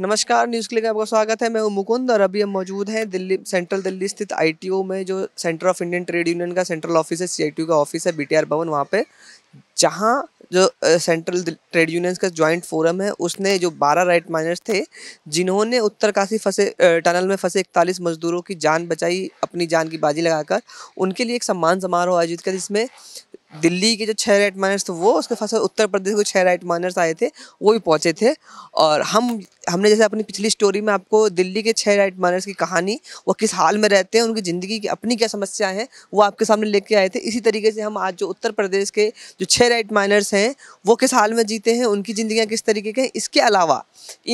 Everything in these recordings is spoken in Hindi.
नमस्कार न्यूज क्लिक में आपका स्वागत है मैं मुकुंद और अभी हम मौजूद हैं दिल्ली सेंट्रल दिल्ली स्थित आईटीओ में जो centre of Indian trade union का सेंट्रल ऑफिस है सीआईटीओ का ऑफिस है बीटीआर भवन वहाँ पे जहाँ जो सेंट्रल ट्रेड यूनियंस का ज्वाइंट फोरम है उसने जो 12 राइट माइनर्स थे जिन्होंने उत्तरकाशी फंसे टनल में फंसे इकतालीस मजदूरों की जान बचाई अपनी जान की बाजी लगाकर उनके लिए एक सम्मान समारोह आयोजित कर जिसमें दिल्ली के जो छः राइट माइनर्स थे वो उसके साथ उत्तर प्रदेश के छः राइट माइनर्स आए थे वो भी पहुँचे थे और हम हमने जैसे अपनी पिछली स्टोरी में आपको दिल्ली के छः राइट माइनर्स की कहानी वो किस हाल में रहते हैं उनकी ज़िंदगी की अपनी क्या समस्याएं हैं वो आपके सामने लेके आए थे इसी तरीके से हम आज जो उत्तर प्रदेश के जो छः राइट माइनर्स हैं वो किस हाल में जीते हैं उनकी ज़िंदियाँ किस तरीके के हैं इसके अलावा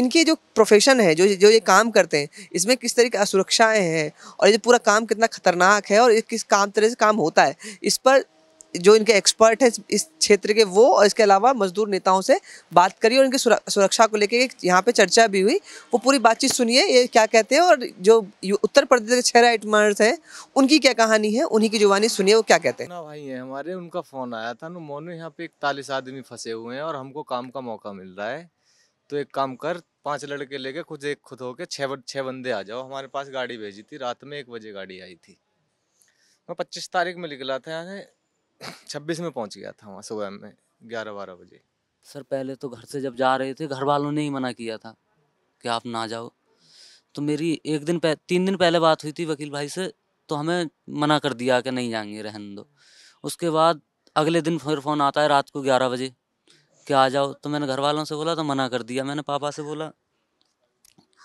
इनके जो प्रोफेशन है जो जो ये काम करते हैं इसमें किस तरीके असुरक्षाएँ हैं और ये पूरा काम कितना खतरनाक है और ये किस काम तरह से काम होता है इस पर जो इनके एक्सपर्ट है इस क्षेत्र के वो और इसके अलावा मजदूर नेताओं से बात करिए और इनकी सुरक्षा को लेकर यहाँ पे चर्चा भी हुई वो पूरी बातचीत सुनिए ये क्या कहते हैं और जो उत्तर प्रदेश के छह राइटमर्स हैं उनकी क्या कहानी है उन्हीं की जुबानी सुनिए वो क्या कहते हैं ना भाई है हमारे उनका फ़ोन आया था ना मोनू यहाँ पे इकतालीस आदमी फंसे हुए हैं और हमको काम का मौका मिल रहा है तो एक काम कर पांच लड़के लेके खुद एक खुद होके छः छः बंदे आ जाओ हमारे पास गाड़ी भेजी थी रात में एक बजे गाड़ी आई थी मैं पच्चीस तारीख में निकला था यहाँ छब्बीस में पहुंच गया था वहाँ सुबह में ग्यारह बारह बजे सर पहले तो घर से जब जा रहे थे घर वालों ने ही मना किया था कि आप ना जाओ तो मेरी एक दिन पह, तीन दिन पहले बात हुई थी वकील भाई से तो हमें मना कर दिया कि नहीं जाएंगे रहन दो उसके बाद अगले दिन फिर फ़ोन आता है रात को ग्यारह बजे कि आ जाओ तो मैंने घर वालों से बोला तो मना कर दिया मैंने पापा से बोला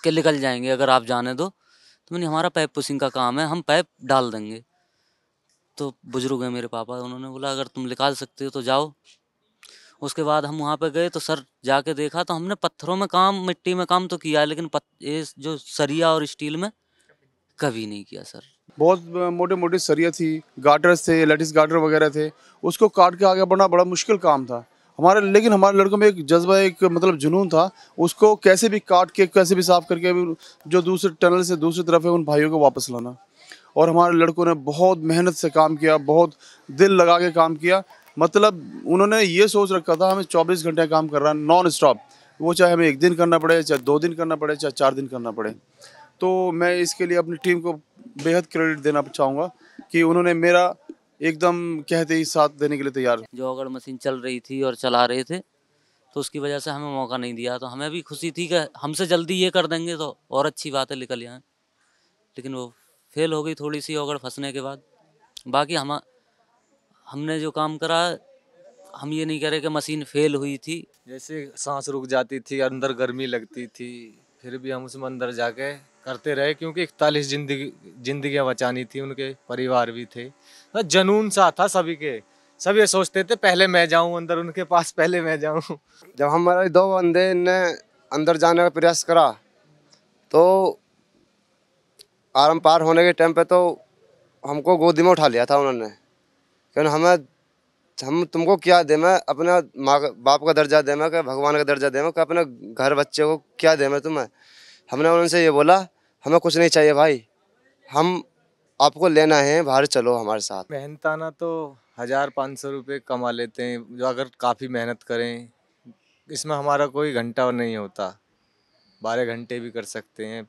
कि निकल जाएंगे अगर आप जाने दो तो मैंने हमारा पैप पुशिंग का काम है हम पैप डाल देंगे तो बुज़ुर्ग हैं मेरे पापा उन्होंने बोला अगर तुम निकाल सकते हो तो जाओ उसके बाद हम वहाँ पे गए तो सर जाके देखा तो हमने पत्थरों में काम मिट्टी में काम तो किया लेकिन ये जो सरिया और स्टील में कभी नहीं किया सर बहुत मोटे मोटे सरिया थी गाटर्स थे लेटिस गाटर वगैरह थे उसको काट के आगे बढ़ना बड़ा मुश्किल काम था हमारे लेकिन हमारे लड़कों में एक जज्बा एक मतलब जुनून था उसको कैसे भी काट के कैसे भी साफ करके जो दूसरे टनल से दूसरी तरफ है उन भाइयों को वापस लाना और हमारे लड़कों ने बहुत मेहनत से काम किया बहुत दिल लगा के काम किया मतलब उन्होंने ये सोच रखा था हमें 24 घंटे काम कर रहा है नॉन स्टॉप वो चाहे हमें एक दिन करना पड़े चाहे दो दिन करना पड़े चाहे चार दिन करना पड़े तो मैं इसके लिए अपनी टीम को बेहद क्रेडिट देना चाहूँगा कि उन्होंने मेरा एकदम कहते ही साथ देने के लिए तैयार जो अगर मशीन चल रही थी और चला रहे थे तो उसकी वजह से हमें मौका नहीं दिया तो हमें भी खुशी थी कि हमसे जल्दी ये कर देंगे तो और अच्छी बात है निकल यहाँ लेकिन वो फेल हो गई थोड़ी सी अगर फंसने के बाद बाकी हम हमने जो काम करा हम ये नहीं कह रहे कि मशीन फेल हुई थी जैसे सांस रुक जाती थी अंदर गर्मी लगती थी फिर भी हम उसमें अंदर जाके करते रहे क्योंकि इकतालीस जिंदगी जिंदगियाँ बचानी थी उनके परिवार भी थे तो जनून सा था सभी के सब ये सोचते थे पहले मैं जाऊं अंदर उनके पास पहले मैं जाऊं जब हमारे दो बंदे ने अंदर जाने का प्रयास करा तो आरम पार होने के टाइम पे तो हमको गोदी में उठा लिया था उन्होंने क्यों हमें हम तुमको क्या दे मैं अपना माँ बाप का दर्जा दे मैं क्या भगवान का दर्जा दे मैं क्या अपने घर बच्चे को क्या दे मैं तुम्हें हमने उनसे ये बोला हमें कुछ नहीं चाहिए भाई हम आपको लेना है बाहर चलो हमारे साथ मेहनताना तो हज़ार पाँच सौ रुपये कमा लेते हैं जो अगर काफ़ी मेहनत करें इसमें हमारा कोई घंटा नहीं होता बारह घंटे भी कर सकते हैं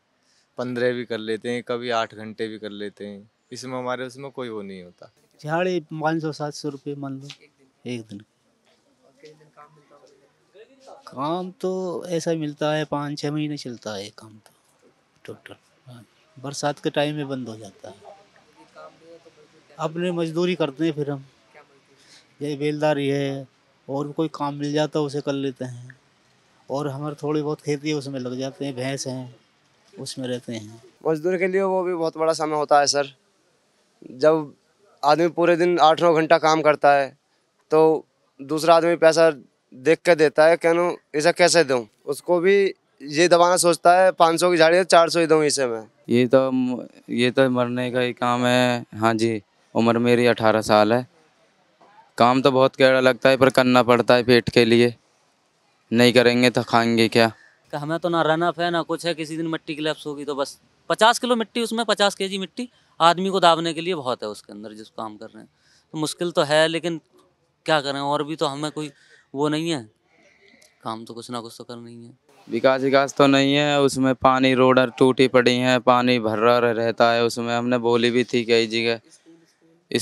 पंद्रह भी कर लेते हैं कभी आठ घंटे भी कर लेते हैं इसमें हमारे उसमें कोई वो नहीं होता झाड़ी पाँच सौ सात सौ रुपये मान लो एक दिन काम तो ऐसा मिलता है पाँच छः महीने चलता है काम तो टोटल बरसात के टाइम में बंद हो जाता है अपने मजदूरी करते हैं फिर हम ये बेलदारी है और कोई काम मिल जाता है उसे कर लेते हैं और हमारे थोड़ी बहुत खेती है उसमें लग जाते हैं भैंस हैं उसमें रहते हैं मजदूर के लिए वो भी बहुत बड़ा समय होता है सर जब आदमी पूरे दिन आठ नौ घंटा काम करता है तो दूसरा आदमी पैसा देख के देता है कहना इसे कैसे दूँ उसको भी ये दबाना सोचता है पाँच सौ की झाड़ी है चार सौ ही दूँ इसे मैं ये तो ये तो मरने का ही काम है हाँ जी उम्र मेरी अठारह साल है काम तो बहुत कैड़ा लगता है पर करना पड़ता है पेट के लिए नहीं करेंगे तो खाएंगे क्या का हमें तो ना रनअप है ना कुछ है किसी दिन मिट्टी की लैप्स होगी तो बस पचास किलो मिट्टी उसमें पचास के मिट्टी आदमी को दाबने के लिए बहुत है उसके अंदर जिस काम कर रहे हैं तो मुश्किल तो है लेकिन क्या करें और भी तो हमें कोई वो नहीं है काम तो कुछ ना कुछ तो करना ही है विकास विकास तो नहीं है उसमें पानी रोडर टूटी पड़ी है पानी भर्रा रहता है उसमें हमने बोली भी थी कई जगह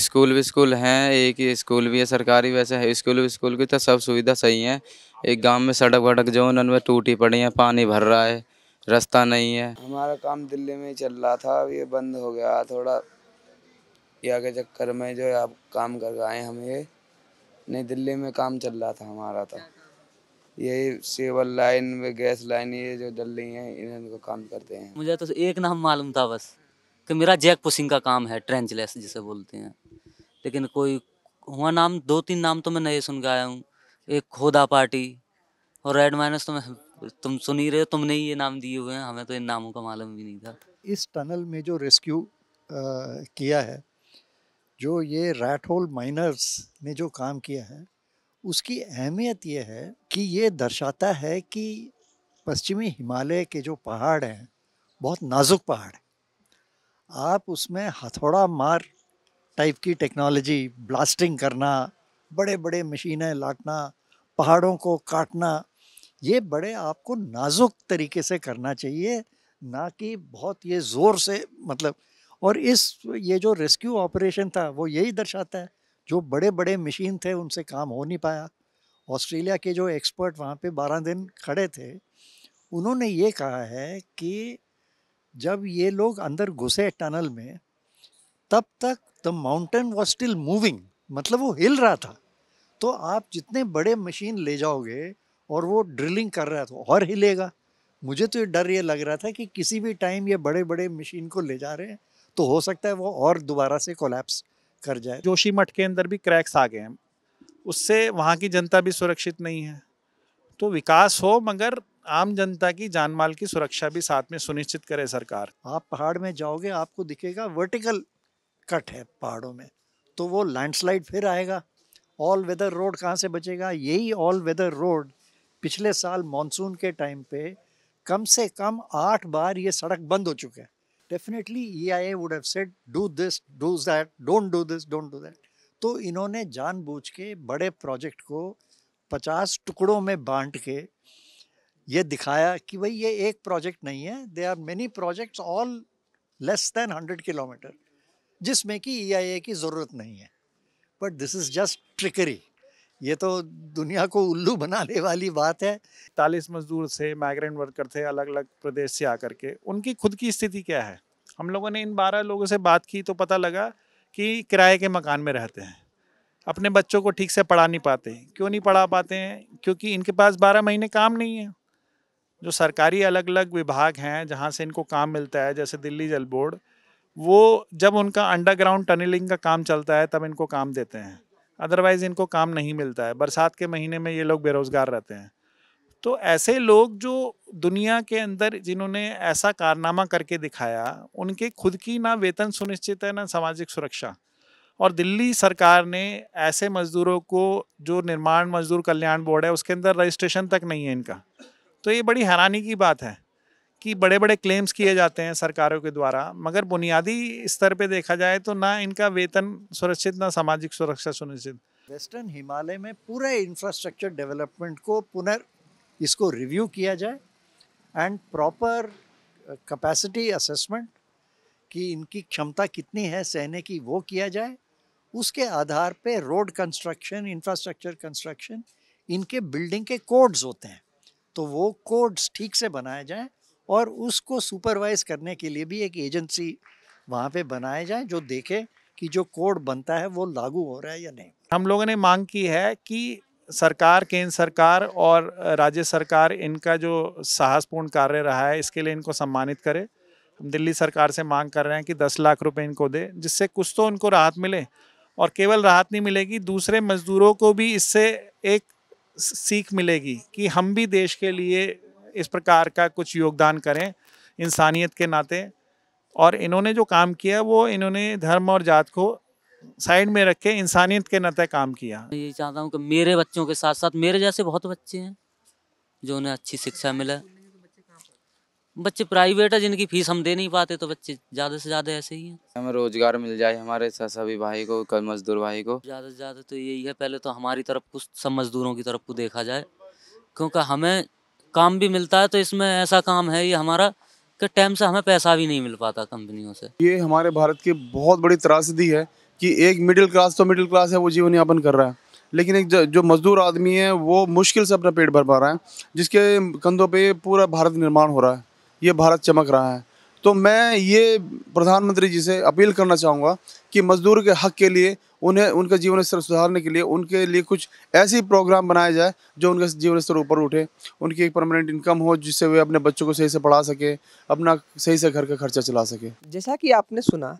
स्कूल भी स्कूल हैं एक ही स्कूल भी है सरकारी वैसे है स्कूल भी स्कूल की तो सब सुविधा सही है एक गांव में सड़क वड़क जो उनमें टूटी पड़ी है पानी भर रहा है रास्ता नहीं है हमारा काम दिल्ली में ही चल रहा था अब ये बंद हो गया थोड़ा या के चक्कर में जो आप काम कर आए हम ये नहीं दिल्ली में काम चल रहा था हमारा तो यही सिविल लाइन में गैस लाइन ये जो जल रही है इनको तो काम करते हैं मुझे तो एक नाम मालूम था बस कि मेरा जैक पुशिंग का काम है ट्रेंचलेस जिसे बोलते हैं लेकिन कोई हुआ नाम दो तीन नाम तो मैं नए सुन के आया हूँ एक खोदा पार्टी और रेड माइनस तो मैं तुम सुन ही रहे हो तुमने ही ये नाम दिए हुए हैं हमें तो इन नामों का मालूम भी नहीं था इस टनल में जो रेस्क्यू किया है जो ये रैट होल माइनर्स ने जो काम किया है उसकी अहमियत ये है कि ये दर्शाता है कि पश्चिमी हिमालय के जो पहाड़ हैं बहुत नाजुक पहाड़ है आप उसमें हथौड़ा मार टाइप की टेक्नोलॉजी ब्लास्टिंग करना बड़े बड़े मशीनें लाटना पहाड़ों को काटना ये बड़े आपको नाजुक तरीके से करना चाहिए ना कि बहुत ये ज़ोर से मतलब और इस ये जो रेस्क्यू ऑपरेशन था वो यही दर्शाता है जो बड़े बड़े मशीन थे उनसे काम हो नहीं पाया ऑस्ट्रेलिया के जो एक्सपर्ट वहाँ पे बारह दिन खड़े थे उन्होंने ये कहा है कि जब ये लोग अंदर घुसे टनल में तब तक the mountain was still moving मतलब वो हिल रहा था तो आप जितने बड़े मशीन ले जाओगे और वो ड्रिलिंग कर रहा था तो और हिलेगा मुझे तो ये डर ये लग रहा था कि किसी भी टाइम ये बड़े बड़े मशीन को ले जा रहे हैं तो हो सकता है वो और दोबारा से कोलैप्स कर जाए जोशी मठ के अंदर भी क्रैक्स आ गए हैं उससे वहाँ की जनता भी सुरक्षित नहीं है तो विकास हो मगर आम जनता की जानमाल की सुरक्षा भी साथ में सुनिश्चित करे सरकार आप पहाड़ में जाओगे आपको दिखेगा वर्टिकल कट है पहाड़ों में तो वो लैंडस्लाइड फिर आएगा ऑल वेदर रोड कहाँ से बचेगा यही ऑल वेदर रोड पिछले साल मानसून के टाइम पे कम से कम आठ बार ये सड़क बंद हो चुके हैं definitely E I A would have said do this do that don't do this don't do that तो इन्होंने जानबूझ के बड़े प्रोजेक्ट को पचास टुकड़ों में बांट के ये दिखाया कि भाई ये एक प्रोजेक्ट नहीं है they are many projects all less than hundred kilometre जिसमें कि ई e की ज़रूरत नहीं है but this is just trickery ये तो दुनिया को उल्लू बनाने वाली बात है तालीस मजदूर थे माइग्रेंट वर्कर थे अलग अलग प्रदेश से आकर के उनकी खुद की स्थिति क्या है हम लोगों ने इन बारह लोगों से बात की तो पता लगा कि किराए के मकान में रहते हैं अपने बच्चों को ठीक से पढ़ा नहीं पाते क्यों नहीं पढ़ा पाते हैं क्योंकि इनके पास बारह महीने काम नहीं है जो सरकारी अलग अलग विभाग हैं जहाँ से इनको काम मिलता है जैसे दिल्ली जल बोर्ड वो जब उनका अंडरग्राउंड टनलिंग का काम चलता है तब इनको काम देते हैं अदरवाइज़ इनको काम नहीं मिलता है बरसात के महीने में ये लोग बेरोज़गार रहते हैं तो ऐसे लोग जो दुनिया के अंदर जिन्होंने ऐसा कारनामा करके दिखाया उनके खुद की ना वेतन सुनिश्चित है ना सामाजिक सुरक्षा और दिल्ली सरकार ने ऐसे मज़दूरों को जो निर्माण मजदूर कल्याण बोर्ड है उसके अंदर रजिस्ट्रेशन तक नहीं है इनका तो ये बड़ी हैरानी की बात है कि बड़े बड़े क्लेम्स किए जाते हैं सरकारों के द्वारा मगर बुनियादी स्तर पे देखा जाए तो ना इनका वेतन सुरक्षित ना सामाजिक सुरक्षा सुनिश्चित वेस्टर्न हिमालय में पूरे इंफ्रास्ट्रक्चर डेवलपमेंट को पुनर् इसको रिव्यू किया जाए एंड प्रॉपर कैपेसिटी असेसमेंट कि इनकी क्षमता कितनी है सहने की वो किया जाए उसके आधार पे रोड कंस्ट्रक्शन इंफ्रास्ट्रक्चर कंस्ट्रक्शन इनके बिल्डिंग के कोड्स होते हैं तो वो कोड्स ठीक से बनाए जाएं और उसको सुपरवाइज करने के लिए भी एक एजेंसी वहाँ पे बनाए जाए जो देखे कि जो कोड बनता है वो लागू हो रहा है या नहीं हम लोगों ने मांग की है कि सरकार केंद्र सरकार और राज्य सरकार इनका जो साहसपूर्ण कार्य रहा है इसके लिए इनको सम्मानित करे हम दिल्ली सरकार से मांग कर रहे हैं कि दस लाख रुपए इनको दे जिससे कुछ तो उनको राहत मिले और केवल राहत नहीं मिलेगी दूसरे मजदूरों को भी इससे एक सीख मिलेगी कि हम भी देश के लिए इस प्रकार का कुछ योगदान करें इंसानियत के नाते और इन्होंने जो काम किया वो इन्होंने धर्म और जात को साइड में रख के इंसानियत के नाते काम किया ये चाहता हूँ कि मेरे बच्चों के साथ साथ मेरे जैसे बहुत बच्चे हैं जो उन्हें अच्छी शिक्षा मिले बच्चे प्राइवेट है जिनकी फीस हम दे नहीं पाते तो बच्चे ज़्यादा से ज़्यादा ऐसे ही हैं हमें रोजगार मिल जाए हमारे सभी भाई को कल मजदूर भाई को ज़्यादा से ज़्यादा तो यही है पहले तो हमारी तरफ कुछ सब मजदूरों की तरफ को देखा जाए क्योंकि हमें काम भी मिलता है तो इसमें ऐसा काम है ये हमारा कि टाइम से हमें पैसा भी नहीं मिल पाता कंपनियों से ये हमारे भारत की बहुत बड़ी त्रासदी है कि एक मिडिल क्लास तो मिडिल क्लास है वो जीवन यापन कर रहा है लेकिन एक जो मज़दूर आदमी है वो मुश्किल से अपना पेट भर पा रहा है जिसके कंधों पे पूरा भारत निर्माण हो रहा है ये भारत चमक रहा है तो मैं ये प्रधानमंत्री जी से अपील करना चाहूँगा कि मज़दूर के हक़ के लिए उन्हें उनका जीवन स्तर सुधारने के लिए उनके लिए कुछ ऐसे प्रोग्राम बनाए जाए जो उनका जीवन स्तर ऊपर उठे उनकी एक परमानेंट इनकम हो जिससे वे अपने बच्चों को सही से पढ़ा सके अपना सही से घर का खर्चा चला सके जैसा कि आपने सुना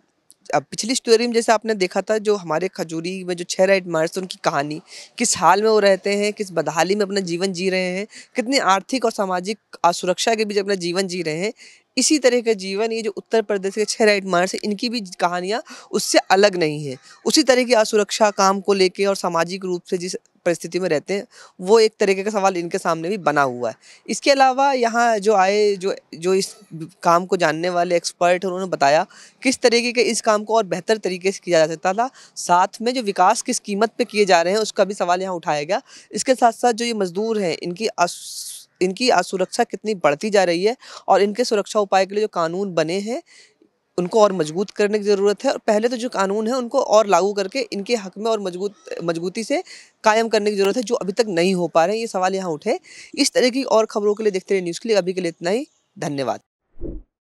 अब पिछली स्टोरी में जैसे आपने देखा था जो हमारे खजूरी में जो छह राइट मार्स उनकी कहानी किस हाल में वो रहते हैं किस बदहाली में अपना जीवन जी रहे हैं कितनी आर्थिक और सामाजिक असुरक्षा के बीच अपना जीवन जी रहे हैं इसी तरह का जीवन ये जो उत्तर प्रदेश के छह राइट मार्च है इनकी भी कहानियाँ उससे अलग नहीं है उसी तरह की असुरक्षा काम को लेके और सामाजिक रूप से जिस परिस्थिति में रहते हैं वो एक तरीके का सवाल इनके सामने भी बना हुआ है इसके अलावा यहाँ जो आए जो जो इस काम को जानने वाले एक्सपर्ट हैं उन्होंने बताया किस तरीके के इस काम को और बेहतर तरीके से किया जा सकता था साथ में जो विकास किस कीमत पर किए जा रहे हैं उसका भी सवाल यहाँ उठाया गया इसके साथ साथ जो ये मज़दूर हैं इनकी इनकी सुरक्षा कितनी बढ़ती जा रही है और इनके सुरक्षा उपाय के लिए जो कानून बने हैं उनको और मजबूत करने की ज़रूरत है और पहले तो जो कानून है उनको और लागू करके इनके हक में और मजबूत मजबूती से कायम करने की ज़रूरत है जो अभी तक नहीं हो पा रहे हैं ये सवाल यहाँ उठे इस तरह की और खबरों के लिए देखते रहे न्यूज़ के लिए अभी के लिए इतना ही धन्यवाद